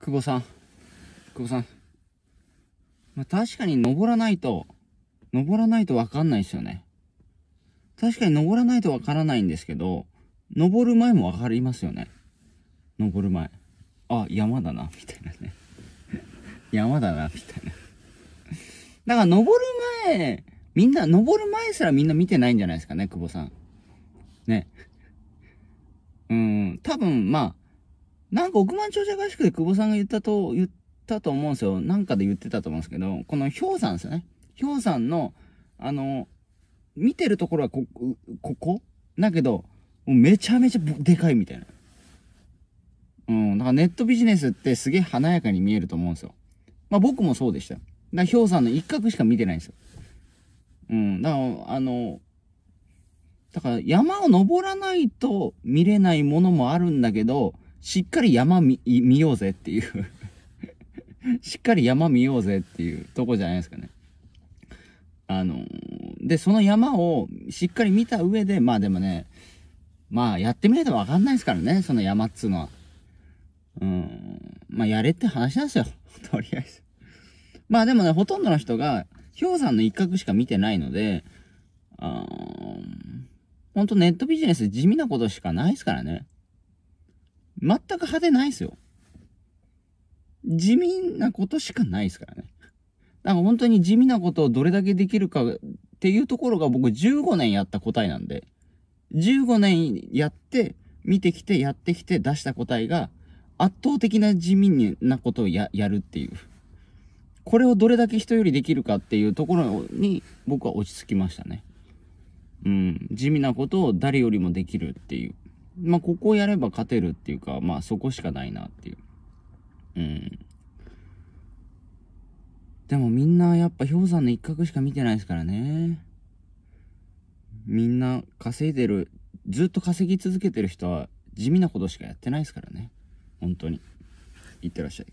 久保さん。久保さん。まあ、確かに登らないと、登らないとわかんないですよね。確かに登らないとわからないんですけど、登る前もわかりますよね。登る前。あ、山だな、みたいなね。山だな、みたいな。だから登る前、みんな、登る前すらみんな見てないんじゃないですかね、久保さん。ね。うん、多分、まあ、なんか億万長者合宿で久保さんが言ったと、言ったと思うんですよ。なんかで言ってたと思うんですけど、この氷山ですよね。氷山の、あの、見てるところはこ、ここだけど、めちゃめちゃでかいみたいな。うん。だからネットビジネスってすげえ華やかに見えると思うんですよ。まあ僕もそうでしたよ。だから氷山の一角しか見てないんですよ。うん。だから、あの、だから山を登らないと見れないものもあるんだけど、しっかり山見、見ようぜっていう しっかり山見ようぜっていうとこじゃないですかね。あので、その山をしっかり見た上で、まあでもね、まあやってみないとわかんないですからね、その山っつうのは。うん。まあやれって話なんですよ。とりあえず。まあでもね、ほとんどの人が氷山の一角しか見てないので、あーほんとネットビジネス地味なことしかないですからね。全く派手ないですよ。地味なことしかないですからね。だから本当に地味なことをどれだけできるかっていうところが僕15年やった答えなんで、15年やって、見てきて、やってきて出した答えが、圧倒的な地味なことをや、やるっていう。これをどれだけ人よりできるかっていうところに僕は落ち着きましたね。うん。地味なことを誰よりもできるっていう。まあ、ここをやれば勝てるっていうか、まあ、そこしかないなっていう。うん。でもみんなやっぱ氷山の一角しか見てないですからね。みんな稼いでる、ずっと稼ぎ続けてる人は地味なことしかやってないですからね。本当に。いってらっしゃい。